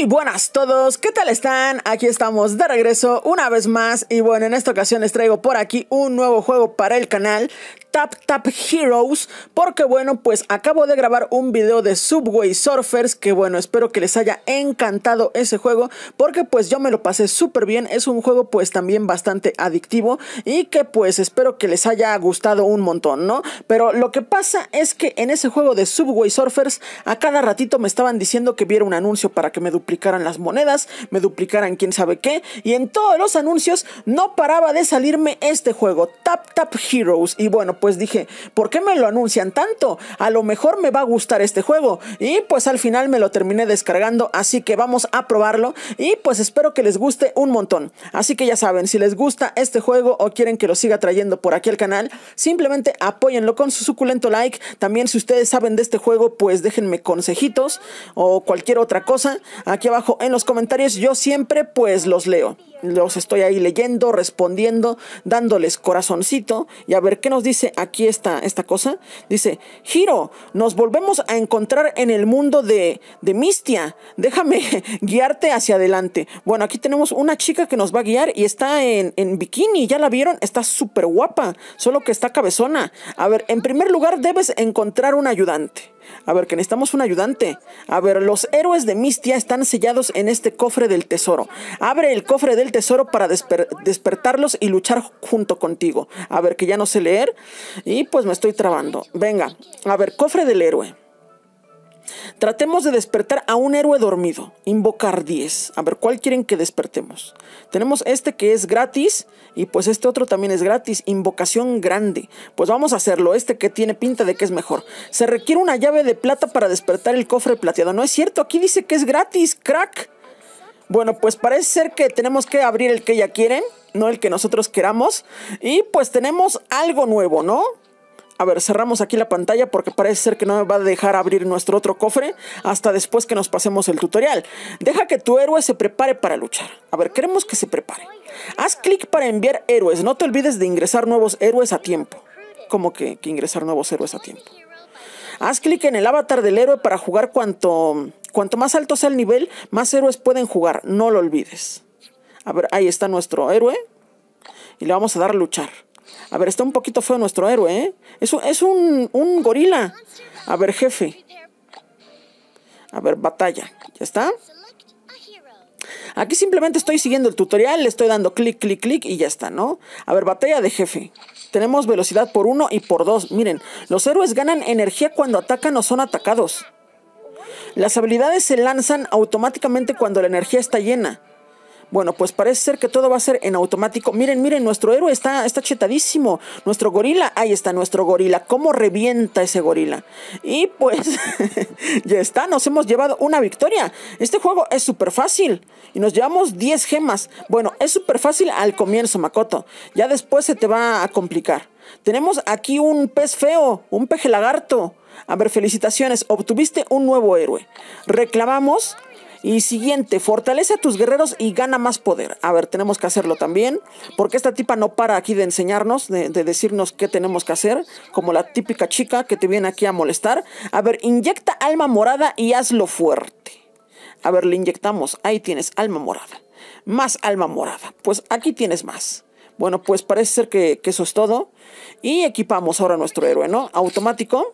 Muy buenas todos, ¿qué tal están? Aquí estamos de regreso una vez más y bueno, en esta ocasión les traigo por aquí un nuevo juego para el canal Tap Tap Heroes porque bueno, pues acabo de grabar un video de Subway Surfers que bueno, espero que les haya encantado ese juego porque pues yo me lo pasé súper bien, es un juego pues también bastante adictivo y que pues espero que les haya gustado un montón, ¿no? Pero lo que pasa es que en ese juego de Subway Surfers a cada ratito me estaban diciendo que viera un anuncio para que me duplicara duplicaran las monedas, me duplicaran quién sabe qué, y en todos los anuncios no paraba de salirme este juego, Tap Tap Heroes, y bueno, pues dije, ¿por qué me lo anuncian tanto? A lo mejor me va a gustar este juego, y pues al final me lo terminé descargando, así que vamos a probarlo, y pues espero que les guste un montón. Así que ya saben, si les gusta este juego o quieren que lo siga trayendo por aquí al canal, simplemente apóyenlo con su suculento like, también si ustedes saben de este juego, pues déjenme consejitos o cualquier otra cosa, aquí aquí abajo en los comentarios. Yo siempre pues los leo. Los estoy ahí leyendo, respondiendo, dándoles corazoncito. Y a ver qué nos dice aquí esta, esta cosa. Dice, Giro, nos volvemos a encontrar en el mundo de, de Mistia. Déjame guiarte hacia adelante. Bueno, aquí tenemos una chica que nos va a guiar y está en, en bikini. ¿Ya la vieron? Está súper guapa, solo que está cabezona. A ver, en primer lugar debes encontrar un ayudante. A ver, que necesitamos un ayudante. A ver, los héroes de Mistia están sellados en este cofre del tesoro. Abre el cofre del tesoro para despertarlos y luchar junto contigo. A ver, que ya no sé leer. Y pues me estoy trabando. Venga, a ver, cofre del héroe. Tratemos de despertar a un héroe dormido. Invocar 10. A ver, ¿cuál quieren que despertemos? Tenemos este que es gratis y pues este otro también es gratis. Invocación grande. Pues vamos a hacerlo. Este que tiene pinta de que es mejor. Se requiere una llave de plata para despertar el cofre plateado. No es cierto, aquí dice que es gratis, crack. Bueno, pues parece ser que tenemos que abrir el que ya quieren no el que nosotros queramos. Y pues tenemos algo nuevo, ¿no? A ver, cerramos aquí la pantalla porque parece ser que no me va a dejar abrir nuestro otro cofre hasta después que nos pasemos el tutorial. Deja que tu héroe se prepare para luchar. A ver, queremos que se prepare. Haz clic para enviar héroes. No te olvides de ingresar nuevos héroes a tiempo. ¿Cómo que, ingresar nuevos héroes a tiempo? Haz clic en el avatar del héroe para jugar cuanto, cuanto más alto sea el nivel, más héroes pueden jugar. No lo olvides. A ver, ahí está nuestro héroe. Y le vamos a dar a luchar. A ver, está un poquito feo nuestro héroe, ¿eh? Es un, gorila. A ver, jefe. A ver, batalla. ¿Ya está? Aquí simplemente estoy siguiendo el tutorial, le estoy dando clic, clic, clic y ya está, ¿no? A ver, batalla de jefe. Tenemos velocidad por uno y por dos Miren, los héroes ganan energía cuando atacan o son atacados. Las habilidades se lanzan automáticamente cuando la energía está llena. Bueno, pues parece ser que todo va a ser en automático. Miren, miren, nuestro héroe está, está chetadísimo. Nuestro gorila, ahí está nuestro gorila. ¿Cómo revienta ese gorila? Y pues ya está, nos hemos llevado una victoria. Este juego es súper fácil y nos llevamos 10 gemas. Bueno, es súper fácil al comienzo, Makoto. Ya después se te va a complicar. Tenemos aquí un pez feo, un peje lagarto. A ver, felicitaciones, obtuviste un nuevo héroe. Reclamamos y siguiente, fortalece a tus guerreros y gana más poder. A ver, tenemos que hacerlo también, porque esta tipa no para aquí de enseñarnos, de, decirnos qué tenemos que hacer, como la típica chica que te viene aquí a molestar. A ver, inyecta alma morada y hazlo fuerte. A ver, le inyectamos. Ahí tienes alma morada. Más alma morada. Pues aquí tienes más. Bueno, pues parece ser que, eso es todo. Y equipamos ahora a nuestro héroe, ¿no? Automático.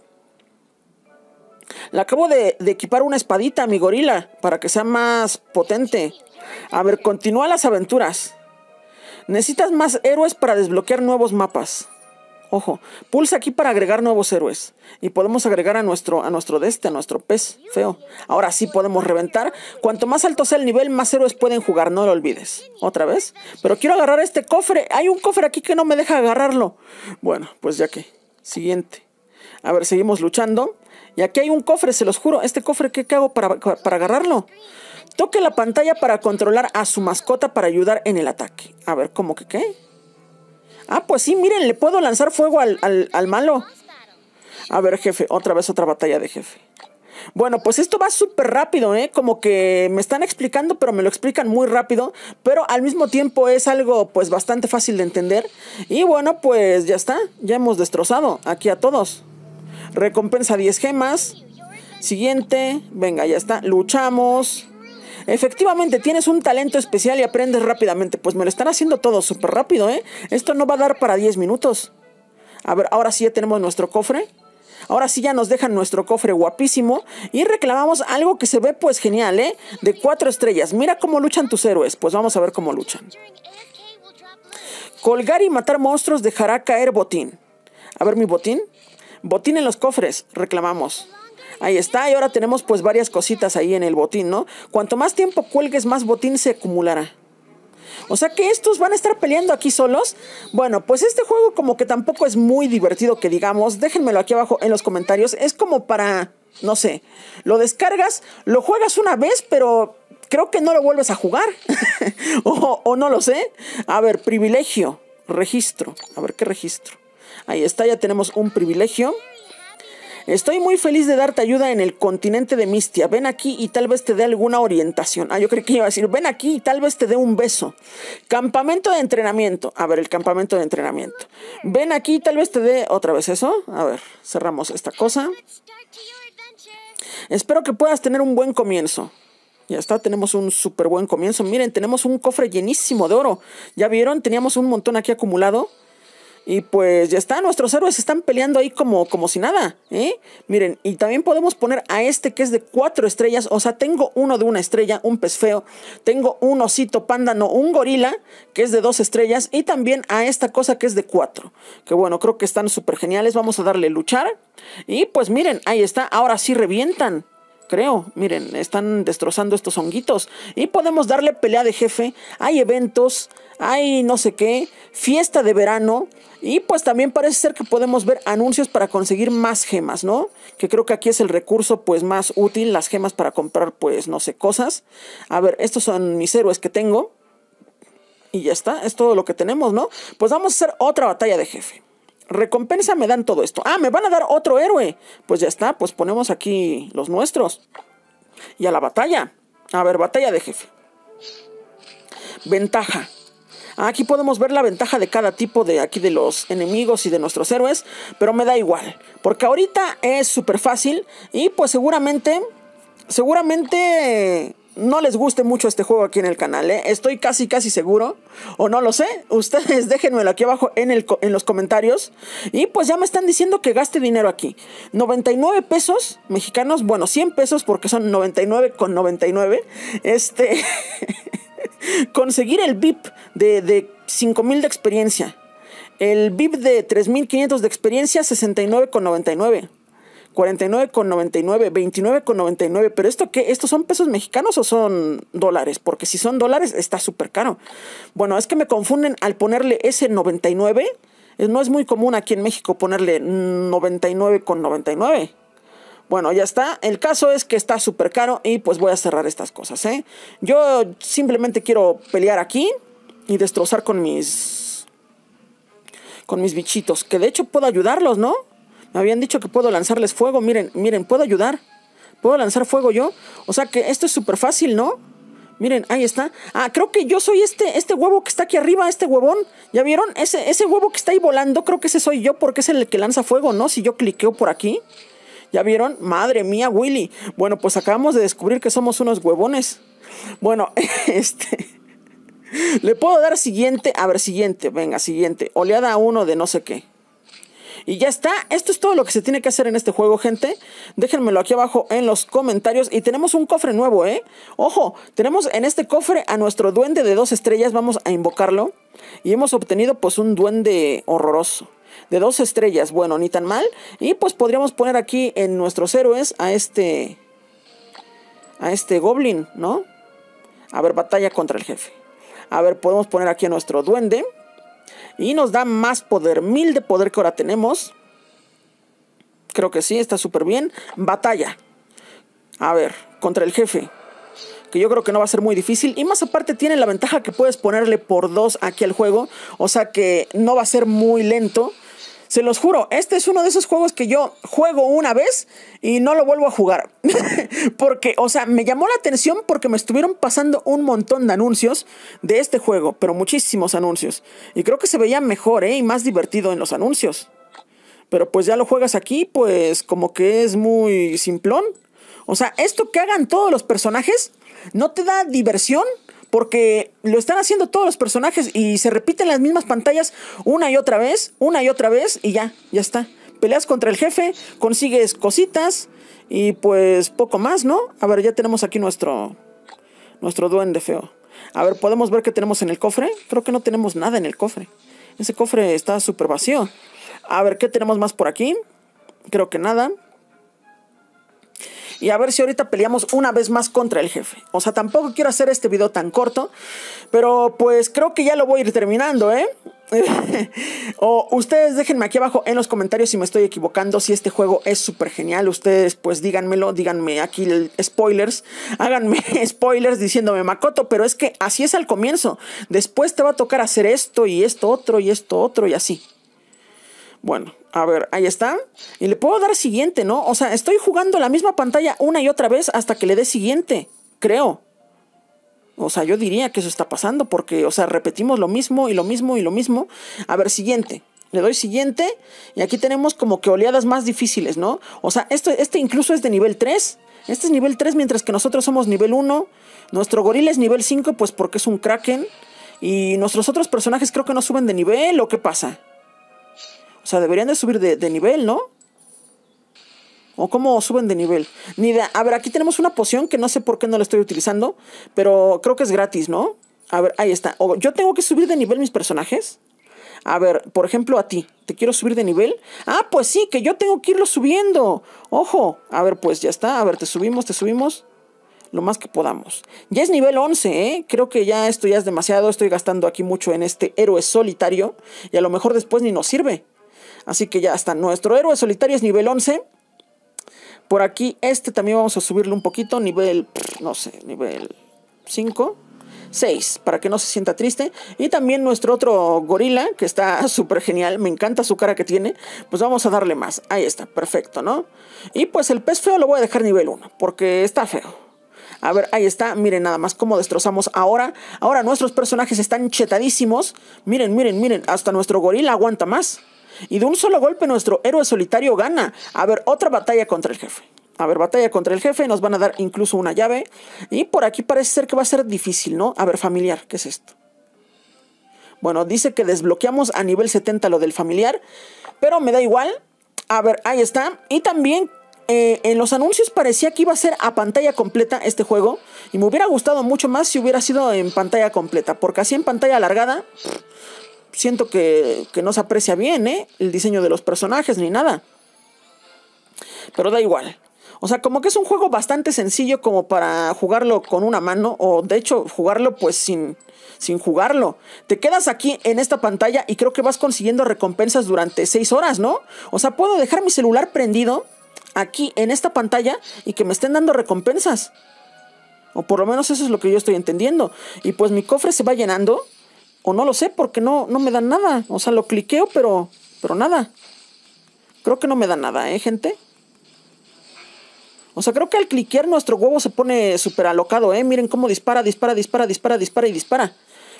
Le acabo de, equipar una espadita a mi gorila para que sea más potente. A ver, continúa las aventuras. Necesitas más héroes para desbloquear nuevos mapas. Ojo, pulsa aquí para agregar nuevos héroes. Y podemos agregar a nuestro, a nuestro deste a nuestro pez feo. Ahora sí podemos reventar. Cuanto más alto sea el nivel, más héroes pueden jugar, no lo olvides. Otra vez. Pero quiero agarrar este cofre. Hay un cofre aquí que no me deja agarrarlo. Bueno, pues ya que. Siguiente. A ver, seguimos luchando. Y aquí hay un cofre, se los juro. ¿Este cofre qué, hago para, agarrarlo? Toque la pantalla para controlar a su mascota para ayudar en el ataque. A ver, ¿cómo que qué? Ah, pues sí, miren, le puedo lanzar fuego al, al malo. A ver, jefe, otra vez otra batalla de jefe. Bueno, pues esto va súper rápido, ¿eh? Como que me están explicando, pero me lo explican muy rápido, pero al mismo tiempo es algo pues bastante fácil de entender. Y bueno, pues ya está, ya hemos destrozado aquí a todos. Recompensa 10 gemas. Siguiente. Venga, ya está. Luchamos. Efectivamente, tienes un talento especial y aprendes rápidamente. Pues me lo están haciendo todo súper rápido, ¿eh? Esto no va a dar para 10 minutos. A ver, ahora sí ya tenemos nuestro cofre. Ahora sí ya nos dejan nuestro cofre guapísimo y reclamamos algo que se ve pues genial, ¿eh? De cuatro estrellas. Mira cómo luchan tus héroes. Pues vamos a ver cómo luchan. Colgar y matar monstruos dejará caer botín. A ver mi botín. Botín en los cofres, reclamamos. Ahí está, y ahora tenemos pues varias cositas ahí en el botín, ¿no? Cuanto más tiempo cuelgues, más botín se acumulará. O sea que estos van a estar peleando aquí solos. Bueno, pues este juego como que tampoco es muy divertido que digamos. Déjenmelo aquí abajo en los comentarios. Es como para, no sé, lo descargas, lo juegas una vez, pero creo que no lo vuelves a jugar. o, o no lo sé. A ver, privilegio, registro. A ver qué registro. Ahí está, ya tenemos un privilegio. Estoy muy feliz de darte ayuda en el continente de Mistia. Ven aquí y tal vez te dé alguna orientación. Ah, yo creí que iba a decir, ven aquí y tal vez te dé un beso. Campamento de entrenamiento. A ver, el campamento de entrenamiento. Ven aquí y tal vez te dé otra vez eso. A ver, cerramos esta cosa. Espero que puedas tener un buen comienzo. Ya está, tenemos un súper buen comienzo. Miren, tenemos un cofre llenísimo de oro. ¿Ya vieron? Teníamos un montón aquí acumulado. Y pues ya está, nuestros héroes están peleando ahí como, como si nada. ¿eh? Miren, y también podemos poner a este que es de cuatro estrellas. O sea, tengo uno de una estrella, un pez feo. Tengo un osito pándano, un gorila que es de dos estrellas. Y también a esta cosa que es de cuatro. Que bueno, creo que están súper geniales. Vamos a darle luchar. Y pues miren, ahí está. Ahora sí revientan creo. Miren, están destrozando estos honguitos. Y podemos darle pelea de jefe. Hay eventos, hay no sé qué, fiesta de verano. Y pues también parece ser que podemos ver anuncios para conseguir más gemas, ¿no? Que creo que aquí es el recurso pues más útil, las gemas para comprar pues no sé cosas. A ver, estos son mis héroes que tengo. Y ya está, es todo lo que tenemos, ¿no? Pues vamos a hacer otra batalla de jefe recompensa me dan todo esto. Ah, me van a dar otro héroe. Pues ya está, pues ponemos aquí los nuestros. Y a la batalla. A ver, batalla de jefe. Ventaja. Aquí podemos ver la ventaja de cada tipo de aquí de los enemigos y de nuestros héroes, pero me da igual, porque ahorita es súper fácil y pues seguramente, seguramente no les guste mucho este juego aquí en el canal, ¿eh? Estoy casi, casi seguro. O no lo sé. Ustedes déjenmelo aquí abajo en, los comentarios. Y pues ya me están diciendo que gaste dinero aquí. 99 pesos mexicanos. Bueno, 100 pesos porque son 99 con 99. Este... conseguir el VIP de, de 5000 de experiencia. El VIP de 3500 de experiencia, 69,99. 49,99, 29,99. Pero esto qué? ¿Estos son pesos mexicanos o son dólares? Porque si son dólares está súper caro. Bueno, es que me confunden al ponerle ese 99. No es muy común aquí en México ponerle 99,99. ,99. Bueno, ya está. El caso es que está súper caro y pues voy a cerrar estas cosas. ¿eh? Yo simplemente quiero pelear aquí y destrozar con mis... Con mis bichitos. Que de hecho puedo ayudarlos, ¿no? Me habían dicho que puedo lanzarles fuego. Miren, miren, ¿puedo ayudar? ¿Puedo lanzar fuego yo? O sea que esto es súper fácil, ¿no? Miren, ahí está. Ah, creo que yo soy este, este huevo que está aquí arriba, este huevón. ¿Ya vieron? Ese, ese huevo que está ahí volando, creo que ese soy yo porque es el que lanza fuego, ¿no? Si yo cliqueo por aquí. ¿Ya vieron? Madre mía, Willy. Bueno, pues acabamos de descubrir que somos unos huevones. Bueno, este... Le puedo dar siguiente. A ver, siguiente. Venga, siguiente. Oleada uno de no sé qué. Y ya está, esto es todo lo que se tiene que hacer en este juego, gente. Déjenmelo aquí abajo en los comentarios. Y tenemos un cofre nuevo, ¿eh? Ojo, tenemos en este cofre a nuestro duende de dos estrellas, vamos a invocarlo. Y hemos obtenido pues un duende horroroso de dos estrellas. Bueno, ni tan mal. Y pues podríamos poner aquí en nuestros héroes a este. A este goblin, ¿no? A ver, batalla contra el jefe. A ver, podemos poner aquí a nuestro duende y nos da más poder, mil de poder que ahora tenemos. Creo que sí, está súper bien. Batalla. A ver, contra el jefe. Que yo creo que no va a ser muy difícil. Y más aparte tiene la ventaja que puedes ponerle por dos aquí al juego. O sea que no va a ser muy lento. Se los juro, este es uno de esos juegos que yo juego una vez y no lo vuelvo a jugar. porque, o sea, me llamó la atención porque me estuvieron pasando un montón de anuncios de este juego, pero muchísimos anuncios. Y creo que se veía mejor, ¿eh? Y más divertido en los anuncios. Pero pues ya lo juegas aquí, pues como que es muy simplón. O sea, esto que hagan todos los personajes no te da diversión, porque lo están haciendo todos los personajes y se repiten las mismas pantallas una y otra vez, una y otra vez y ya, ya está. Peleas contra el jefe, consigues cositas y pues poco más, ¿no? A ver, ya tenemos aquí nuestro nuestro duende feo. A ver, podemos ver qué tenemos en el cofre. Creo que no tenemos nada en el cofre. Ese cofre está súper vacío. A ver, ¿qué tenemos más por aquí? Creo que nada y a ver si ahorita peleamos una vez más contra el jefe. O sea, tampoco quiero hacer este video tan corto, pero pues creo que ya lo voy a ir terminando, ¿eh? o ustedes déjenme aquí abajo en los comentarios si me estoy equivocando, si este juego es súper genial. Ustedes pues díganmelo, díganme aquí spoilers, háganme spoilers diciéndome Makoto, pero es que así es al comienzo. Después te va a tocar hacer esto y esto otro y esto otro y así. Bueno, a ver, ahí está. Y le puedo dar siguiente, ¿no? O sea, estoy jugando la misma pantalla una y otra vez hasta que le dé siguiente, creo. O sea, yo diría que eso está pasando porque, o sea, repetimos lo mismo y lo mismo y lo mismo. A ver, siguiente. Le doy siguiente y aquí tenemos como que oleadas más difíciles, ¿no? O sea, esto, este incluso es de nivel 3. Este es nivel 3 mientras que nosotros somos nivel 1. Nuestro gorila es nivel 5 pues porque es un kraken. Y nuestros otros personajes creo que no suben de nivel o qué pasa. O sea, deberían de subir de, nivel, ¿no? ¿O cómo suben de nivel? A ver, aquí tenemos una poción que no sé por qué no la estoy utilizando, pero creo que es gratis, ¿no? A ver, ahí está. O, ¿Yo tengo que subir de nivel mis personajes? A ver, por ejemplo, a ti. ¿Te quiero subir de nivel? Ah, pues sí, que yo tengo que irlo subiendo. Ojo. A ver, pues ya está. A ver, te subimos, te subimos. Lo más que podamos. Ya es nivel 11, ¿eh? Creo que ya esto ya es demasiado. Estoy gastando aquí mucho en este héroe solitario. Y a lo mejor después ni nos sirve. Así que ya está. Nuestro héroe solitario es nivel 11. Por aquí, este también vamos a subirle un poquito. Nivel, no sé, nivel 5. 6, para que no se sienta triste. Y también nuestro otro gorila, que está súper genial, me encanta su cara que tiene, pues vamos a darle más. Ahí está, perfecto, ¿no? Y pues el pez feo lo voy a dejar nivel 1, porque está feo. A ver, ahí está, miren nada más cómo destrozamos ahora. Ahora nuestros personajes están chetadísimos. Miren, miren, miren, hasta nuestro gorila aguanta más. Y de un solo golpe nuestro héroe solitario gana. A ver, otra batalla contra el jefe. A ver, batalla contra el jefe, nos van a dar incluso una llave. Y por aquí parece ser que va a ser difícil, ¿no? A ver, familiar, ¿qué es esto? Bueno, dice que desbloqueamos a nivel 70 lo del familiar, pero me da igual. A ver, ahí está. Y también eh, en los anuncios parecía que iba a ser a pantalla completa este juego. Y me hubiera gustado mucho más si hubiera sido en pantalla completa, porque así en pantalla alargada siento que, no se aprecia bien ¿eh? el diseño de los personajes ni nada. Pero da igual. O sea, como que es un juego bastante sencillo como para jugarlo con una mano o de hecho jugarlo pues sin, sin jugarlo. Te quedas aquí en esta pantalla y creo que vas consiguiendo recompensas durante seis horas, ¿no? O sea, puedo dejar mi celular prendido aquí en esta pantalla y que me estén dando recompensas. O por lo menos eso es lo que yo estoy entendiendo. Y pues mi cofre se va llenando o no lo sé porque no, no me dan nada. O sea, lo cliqueo, pero, pero nada. Creo que no me da nada, ¿eh, gente? O sea, creo que al cliquear nuestro huevo se pone súper alocado, ¿eh? Miren cómo dispara, dispara, dispara, dispara, dispara y dispara.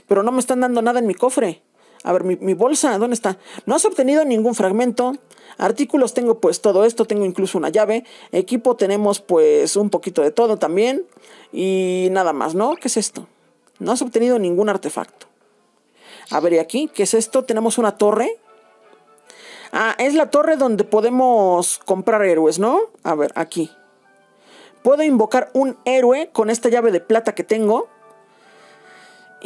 Pero no me están dando nada en mi cofre. A ver, mi, mi, bolsa, ¿dónde está? No has obtenido ningún fragmento. Artículos tengo pues todo esto, tengo incluso una llave. Equipo tenemos pues un poquito de todo también. Y nada más, ¿no? ¿Qué es esto? No has obtenido ningún artefacto. A ver, ¿y aquí? ¿Qué es esto? Tenemos una torre. Ah, es la torre donde podemos comprar héroes, ¿no? A ver, aquí. Puedo invocar un héroe con esta llave de plata que tengo.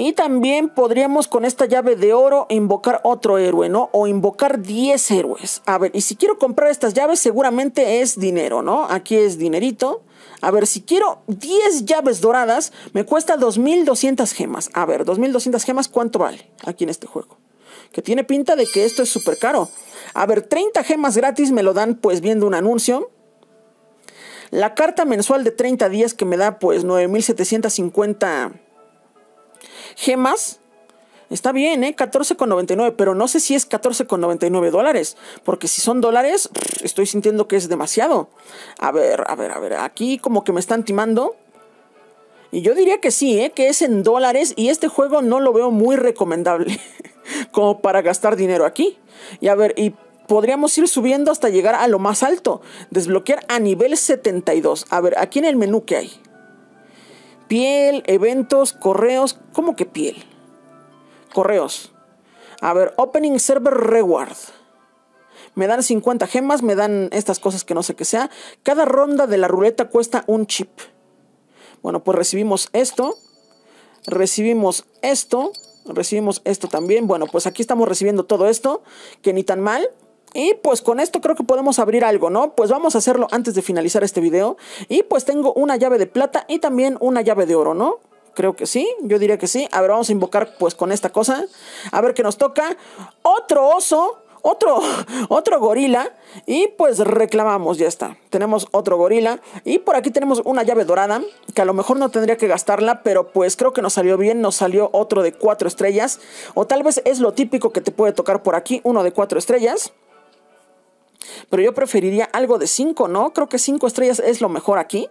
Y también podríamos con esta llave de oro invocar otro héroe, ¿no? O invocar 10 héroes. A ver, y si quiero comprar estas llaves, seguramente es dinero, ¿no? Aquí es dinerito. A ver, si quiero 10 llaves doradas, me cuesta 2.200 gemas. A ver, 2.200 gemas, ¿cuánto vale aquí en este juego? Que tiene pinta de que esto es súper caro. A ver, 30 gemas gratis me lo dan pues viendo un anuncio. La carta mensual de 30 días que me da pues 9.750 gemas, está bien, ¿eh? 14,99, pero no sé si es 14,99 dólares, porque si son dólares, estoy sintiendo que es demasiado. A ver, a ver, a ver, aquí como que me están timando. Y yo diría que sí, ¿eh? que es en dólares y este juego no lo veo muy recomendable como para gastar dinero aquí. Y a ver, y podríamos ir subiendo hasta llegar a lo más alto, desbloquear a nivel 72. A ver, aquí en el menú que hay. Piel, eventos, correos. ¿Cómo que piel? Correos. A ver, Opening Server Reward. Me dan 50 gemas, me dan estas cosas que no sé qué sea. Cada ronda de la ruleta cuesta un chip. Bueno, pues recibimos esto. Recibimos esto. Recibimos esto también. Bueno, pues aquí estamos recibiendo todo esto. Que ni tan mal. Y pues con esto creo que podemos abrir algo, ¿no? Pues vamos a hacerlo antes de finalizar este video. Y pues tengo una llave de plata y también una llave de oro, ¿no? Creo que sí, yo diría que sí. A ver, vamos a invocar pues con esta cosa. A ver qué nos toca. Otro oso, otro, otro gorila. Y pues reclamamos, ya está. Tenemos otro gorila. Y por aquí tenemos una llave dorada, que a lo mejor no tendría que gastarla, pero pues creo que nos salió bien. Nos salió otro de cuatro estrellas. O tal vez es lo típico que te puede tocar por aquí, uno de cuatro estrellas. Pero yo preferiría algo de 5, ¿no? Creo que 5 estrellas es lo mejor aquí.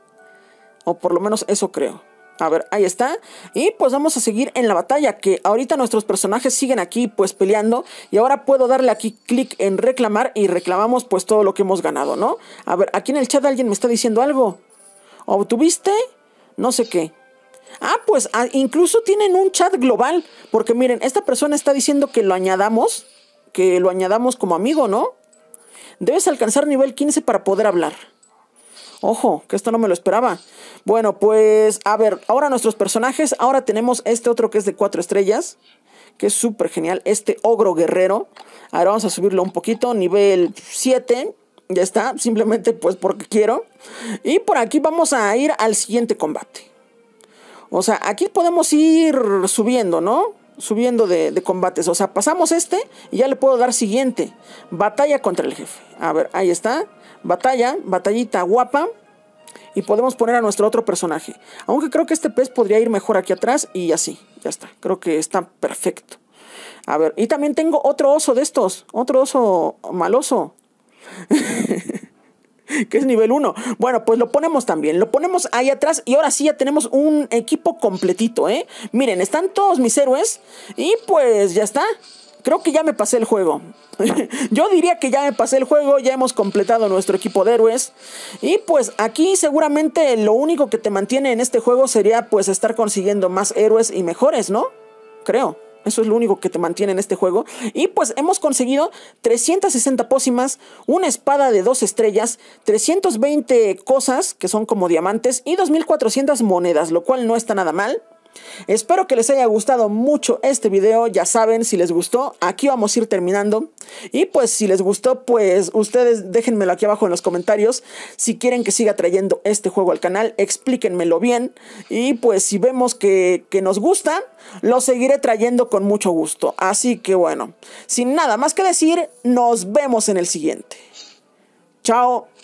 O por lo menos eso creo. A ver, ahí está. Y pues vamos a seguir en la batalla, que ahorita nuestros personajes siguen aquí pues peleando. Y ahora puedo darle aquí clic en reclamar y reclamamos pues todo lo que hemos ganado, ¿no? A ver, aquí en el chat alguien me está diciendo algo. ¿Obtuviste? No sé qué. Ah, pues ah, incluso tienen un chat global, porque miren, esta persona está diciendo que lo añadamos, que lo añadamos como amigo, ¿no? Debes alcanzar nivel 15 para poder hablar. Ojo, que esto no me lo esperaba. Bueno, pues a ver, ahora nuestros personajes. Ahora tenemos este otro que es de 4 estrellas. Que es súper genial. Este ogro guerrero. Ahora vamos a subirlo un poquito. Nivel 7. Ya está. Simplemente pues porque quiero. Y por aquí vamos a ir al siguiente combate. O sea, aquí podemos ir subiendo, ¿no? subiendo de, combates. O sea, pasamos este y ya le puedo dar siguiente. Batalla contra el jefe. A ver, ahí está. Batalla, batallita guapa. Y podemos poner a nuestro otro personaje. Aunque creo que este pez podría ir mejor aquí atrás y así. Ya está. Creo que está perfecto. A ver, y también tengo otro oso de estos. Otro oso maloso. que es nivel 1. Bueno, pues lo ponemos también, lo ponemos ahí atrás y ahora sí ya tenemos un equipo completito, ¿eh? Miren, están todos mis héroes y pues ya está. Creo que ya me pasé el juego. Yo diría que ya me pasé el juego, ya hemos completado nuestro equipo de héroes. Y pues aquí seguramente lo único que te mantiene en este juego sería pues estar consiguiendo más héroes y mejores, ¿no? Creo. Eso es lo único que te mantiene en este juego. Y pues hemos conseguido 360 pócimas, una espada de dos estrellas, 320 cosas que son como diamantes y 2400 monedas, lo cual no está nada mal. Espero que les haya gustado mucho este video, ya saben, si les gustó, aquí vamos a ir terminando. Y pues si les gustó, pues ustedes déjenmelo aquí abajo en los comentarios. Si quieren que siga trayendo este juego al canal, explíquenmelo bien. Y pues si vemos que, que nos gusta, lo seguiré trayendo con mucho gusto. Así que bueno, sin nada más que decir, nos vemos en el siguiente. Chao.